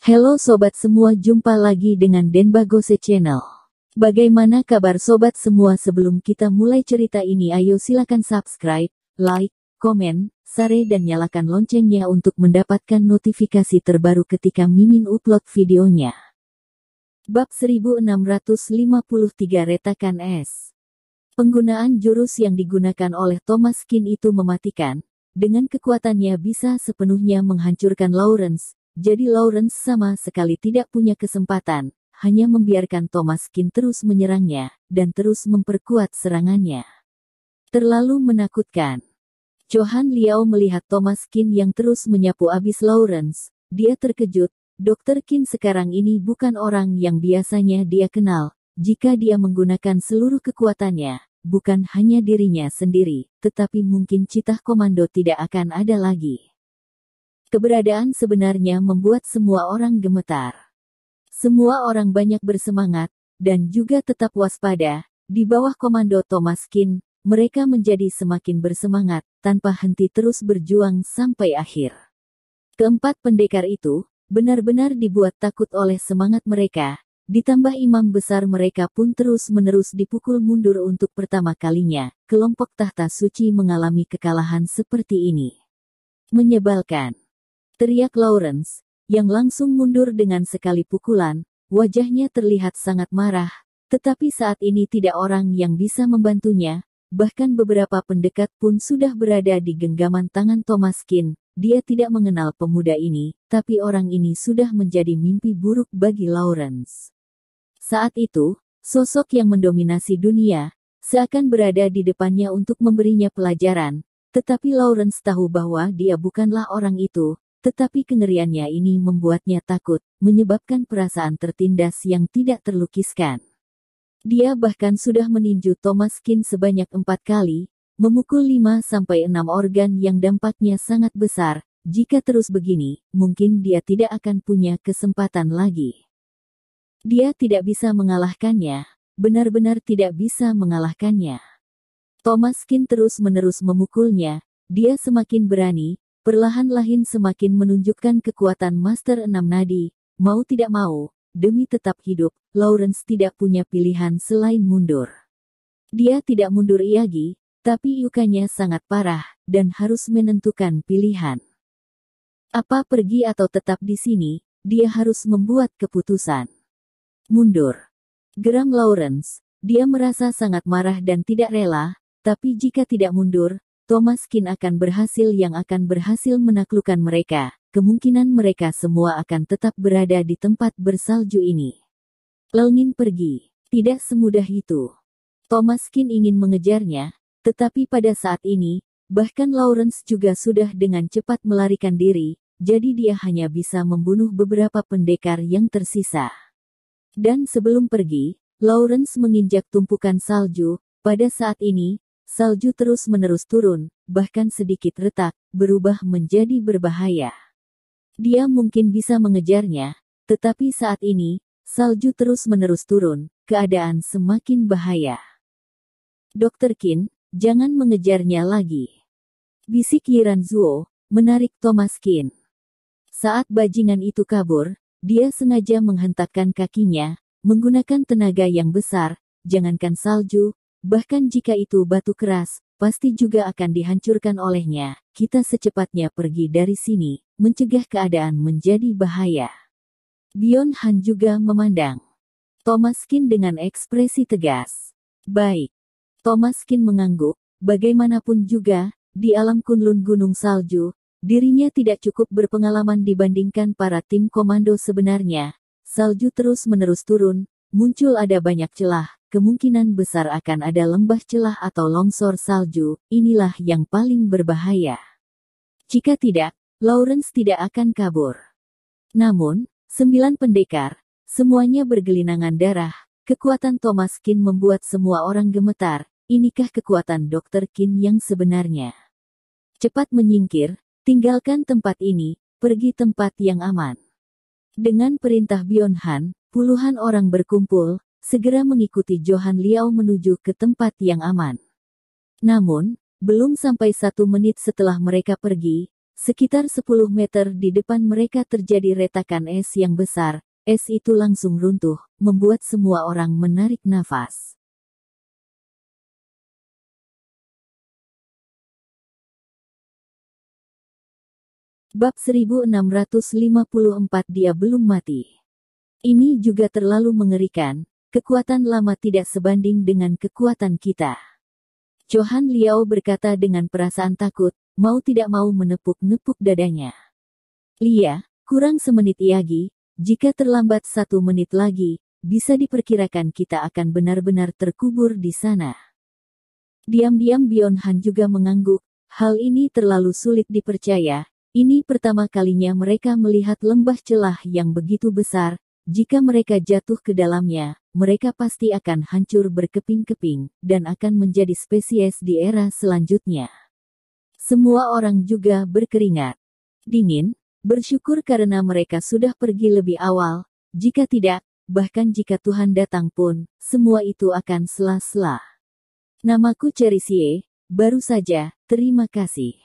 Halo sobat semua, jumpa lagi dengan Denbagose Channel. Bagaimana kabar sobat semua? Sebelum kita mulai cerita ini, ayo silakan subscribe, like, komen, share dan nyalakan loncengnya untuk mendapatkan notifikasi terbaru ketika Mimin upload videonya. Bab 1653 Retakan Es Penggunaan jurus yang digunakan oleh Thomas Kin itu mematikan, dengan kekuatannya bisa sepenuhnya menghancurkan Lawrence, jadi Lawrence sama sekali tidak punya kesempatan, hanya membiarkan Thomas Kin terus menyerangnya, dan terus memperkuat serangannya. Terlalu menakutkan. Johan Liao melihat Thomas Kin yang terus menyapu abis Lawrence, dia terkejut, Dokter Kin sekarang ini bukan orang yang biasanya dia kenal, jika dia menggunakan seluruh kekuatannya, bukan hanya dirinya sendiri, tetapi mungkin citah komando tidak akan ada lagi. Keberadaan sebenarnya membuat semua orang gemetar. Semua orang banyak bersemangat, dan juga tetap waspada, di bawah komando Thomas Kin, mereka menjadi semakin bersemangat, tanpa henti terus berjuang sampai akhir. Keempat pendekar itu, benar-benar dibuat takut oleh semangat mereka, ditambah imam besar mereka pun terus-menerus dipukul mundur untuk pertama kalinya, kelompok tahta suci mengalami kekalahan seperti ini. Menyebalkan. Teriak Lawrence, yang langsung mundur dengan sekali pukulan, wajahnya terlihat sangat marah, tetapi saat ini tidak orang yang bisa membantunya, bahkan beberapa pendekat pun sudah berada di genggaman tangan Thomas Kin. Dia tidak mengenal pemuda ini, tapi orang ini sudah menjadi mimpi buruk bagi Lawrence. Saat itu, sosok yang mendominasi dunia, seakan berada di depannya untuk memberinya pelajaran, tetapi Lawrence tahu bahwa dia bukanlah orang itu, tetapi kengeriannya ini membuatnya takut, menyebabkan perasaan tertindas yang tidak terlukiskan. Dia bahkan sudah meninju Thomas Kin sebanyak empat kali, memukul lima sampai enam organ yang dampaknya sangat besar, jika terus begini, mungkin dia tidak akan punya kesempatan lagi. Dia tidak bisa mengalahkannya, benar-benar tidak bisa mengalahkannya. Thomas Kin terus-menerus memukulnya, dia semakin berani, perlahan-lahan semakin menunjukkan kekuatan Master Enam Nadi, mau tidak mau, demi tetap hidup, Lawrence tidak punya pilihan selain mundur. Dia tidak mundur Iagi, tapi yukanya sangat parah, dan harus menentukan pilihan. Apa pergi atau tetap di sini, dia harus membuat keputusan. Mundur. Geram Lawrence, dia merasa sangat marah dan tidak rela, tapi jika tidak mundur, Thomas Kin akan berhasil yang akan berhasil menaklukkan mereka, kemungkinan mereka semua akan tetap berada di tempat bersalju ini. Longin pergi. Tidak semudah itu. Thomas Kin ingin mengejarnya, tetapi pada saat ini, bahkan Lawrence juga sudah dengan cepat melarikan diri, jadi dia hanya bisa membunuh beberapa pendekar yang tersisa. Dan sebelum pergi, Lawrence menginjak tumpukan salju, pada saat ini, Salju terus-menerus turun, bahkan sedikit retak, berubah menjadi berbahaya. Dia mungkin bisa mengejarnya, tetapi saat ini, salju terus-menerus turun, keadaan semakin bahaya. Dokter Kin, jangan mengejarnya lagi. Bisik Yiran Zuo, menarik Thomas Kin. Saat bajingan itu kabur, dia sengaja menghentakkan kakinya, menggunakan tenaga yang besar, jangankan salju, Bahkan jika itu batu keras, pasti juga akan dihancurkan olehnya. Kita secepatnya pergi dari sini, mencegah keadaan menjadi bahaya. Bion Han juga memandang. Thomas Kin dengan ekspresi tegas. Baik. Thomas Kin mengangguk, bagaimanapun juga, di alam kunlun gunung salju, dirinya tidak cukup berpengalaman dibandingkan para tim komando sebenarnya. Salju terus-menerus turun, muncul ada banyak celah, kemungkinan besar akan ada lembah celah atau longsor salju, inilah yang paling berbahaya. Jika tidak, Lawrence tidak akan kabur. Namun, sembilan pendekar, semuanya bergelinangan darah, kekuatan Thomas Kin membuat semua orang gemetar, inikah kekuatan Dr. Kin yang sebenarnya. Cepat menyingkir, tinggalkan tempat ini, pergi tempat yang aman. Dengan perintah Bion Han, puluhan orang berkumpul, segera mengikuti Johan Liao menuju ke tempat yang aman. Namun, belum sampai satu menit setelah mereka pergi, sekitar 10 meter di depan mereka terjadi retakan es yang besar, es itu langsung runtuh, membuat semua orang menarik nafas. Bab 1654 dia belum mati. Ini juga terlalu mengerikan, Kekuatan lama tidak sebanding dengan kekuatan kita. Johan Liao berkata dengan perasaan takut, mau tidak mau menepuk-nepuk dadanya. Lia, kurang semenit lagi, jika terlambat satu menit lagi, bisa diperkirakan kita akan benar-benar terkubur di sana. Diam-diam Bion Han juga mengangguk, hal ini terlalu sulit dipercaya, ini pertama kalinya mereka melihat lembah celah yang begitu besar, jika mereka jatuh ke dalamnya, mereka pasti akan hancur berkeping-keping, dan akan menjadi spesies di era selanjutnya. Semua orang juga berkeringat. Dingin, bersyukur karena mereka sudah pergi lebih awal, jika tidak, bahkan jika Tuhan datang pun, semua itu akan sela-sela. Namaku Cherry Cherisie, baru saja, terima kasih.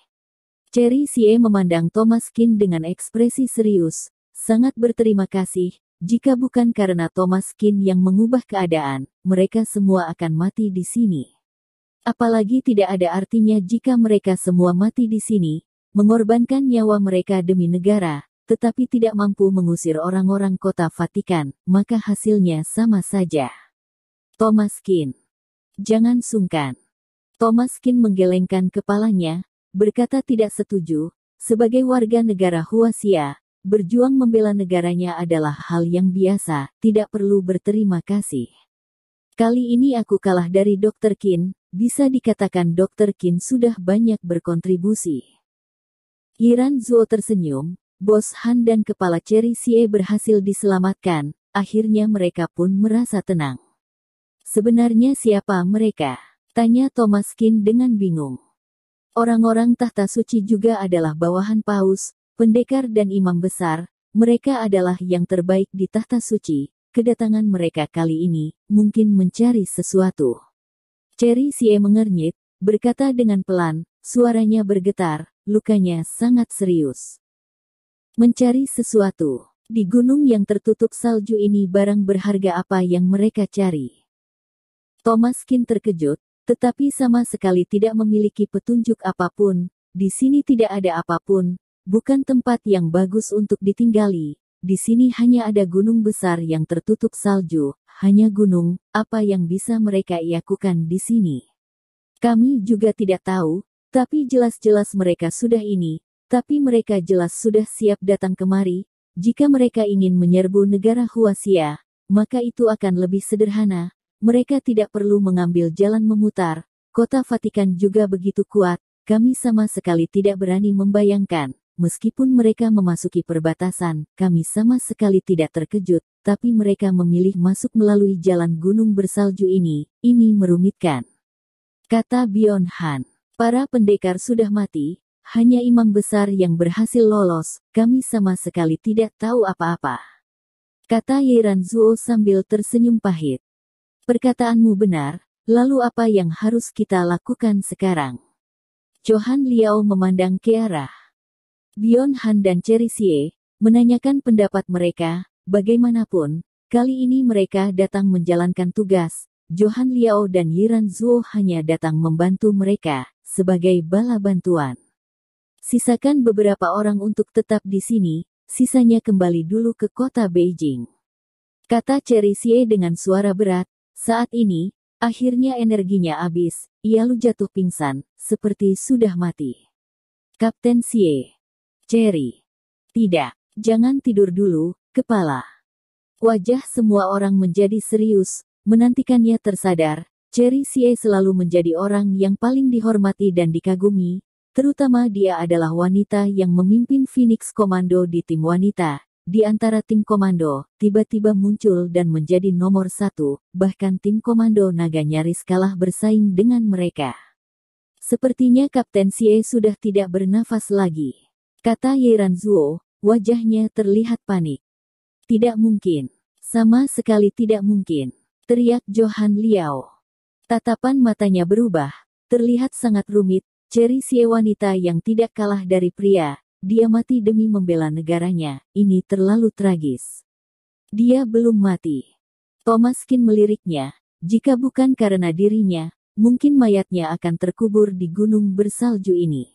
Cherry Cherisie memandang Thomas Kin dengan ekspresi serius, sangat berterima kasih, jika bukan karena Thomas Kin yang mengubah keadaan, mereka semua akan mati di sini. Apalagi tidak ada artinya jika mereka semua mati di sini, mengorbankan nyawa mereka demi negara, tetapi tidak mampu mengusir orang-orang kota Vatikan, maka hasilnya sama saja. Thomas Kin. Jangan sungkan. Thomas Kin menggelengkan kepalanya, berkata tidak setuju, sebagai warga negara Huasia, Berjuang membela negaranya adalah hal yang biasa, tidak perlu berterima kasih. Kali ini aku kalah dari Dr. Kin, bisa dikatakan Dr. Kin sudah banyak berkontribusi. Iran Zuo tersenyum, Bos Han dan kepala Cherry Sie berhasil diselamatkan, akhirnya mereka pun merasa tenang. Sebenarnya siapa mereka? Tanya Thomas Kin dengan bingung. Orang-orang tahta suci juga adalah bawahan paus, pendekar dan imam besar, mereka adalah yang terbaik di tahta suci. Kedatangan mereka kali ini mungkin mencari sesuatu. Cherry Sie mengernyit, berkata dengan pelan, suaranya bergetar, lukanya sangat serius. Mencari sesuatu. Di gunung yang tertutup salju ini barang berharga apa yang mereka cari? Thomas Kin terkejut, tetapi sama sekali tidak memiliki petunjuk apapun, di sini tidak ada apapun, bukan tempat yang bagus untuk ditinggali. Di sini hanya ada gunung besar yang tertutup salju, hanya gunung, apa yang bisa mereka lakukan di sini. Kami juga tidak tahu, tapi jelas-jelas mereka sudah ini, tapi mereka jelas sudah siap datang kemari, jika mereka ingin menyerbu negara Huasia, maka itu akan lebih sederhana, mereka tidak perlu mengambil jalan memutar, kota Vatikan juga begitu kuat, kami sama sekali tidak berani membayangkan. Meskipun mereka memasuki perbatasan, kami sama sekali tidak terkejut, tapi mereka memilih masuk melalui jalan gunung bersalju ini, ini merumitkan. Kata Bion Han. Para pendekar sudah mati, hanya imam besar yang berhasil lolos, kami sama sekali tidak tahu apa-apa. Kata Yeran Zuo sambil tersenyum pahit. Perkataanmu benar, lalu apa yang harus kita lakukan sekarang? Johan Liao memandang ke arah Bion Han dan Cherisie, menanyakan pendapat mereka, bagaimanapun, kali ini mereka datang menjalankan tugas, Johan Liao dan Yiran Zuo hanya datang membantu mereka, sebagai bala bantuan. Sisakan beberapa orang untuk tetap di sini, sisanya kembali dulu ke kota Beijing. Kata Cherisie dengan suara berat, saat ini, akhirnya energinya habis, ia lu jatuh pingsan, seperti sudah mati. Kapten Sie Jerry. Tidak, jangan tidur dulu, kepala. Wajah semua orang menjadi serius, menantikannya tersadar, Jerry Cie selalu menjadi orang yang paling dihormati dan dikagumi, terutama dia adalah wanita yang memimpin Phoenix Komando di tim wanita. Di antara tim komando, tiba-tiba muncul dan menjadi nomor satu, bahkan tim komando naga nyaris kalah bersaing dengan mereka. Sepertinya Kapten Xie sudah tidak bernafas lagi. Kata Ye Zuo, wajahnya terlihat panik. Tidak mungkin. Sama sekali tidak mungkin. Teriak Johan Liao. Tatapan matanya berubah, terlihat sangat rumit, ceri si wanita yang tidak kalah dari pria, dia mati demi membela negaranya, ini terlalu tragis. Dia belum mati. Thomas Kin meliriknya, jika bukan karena dirinya, mungkin mayatnya akan terkubur di gunung bersalju ini.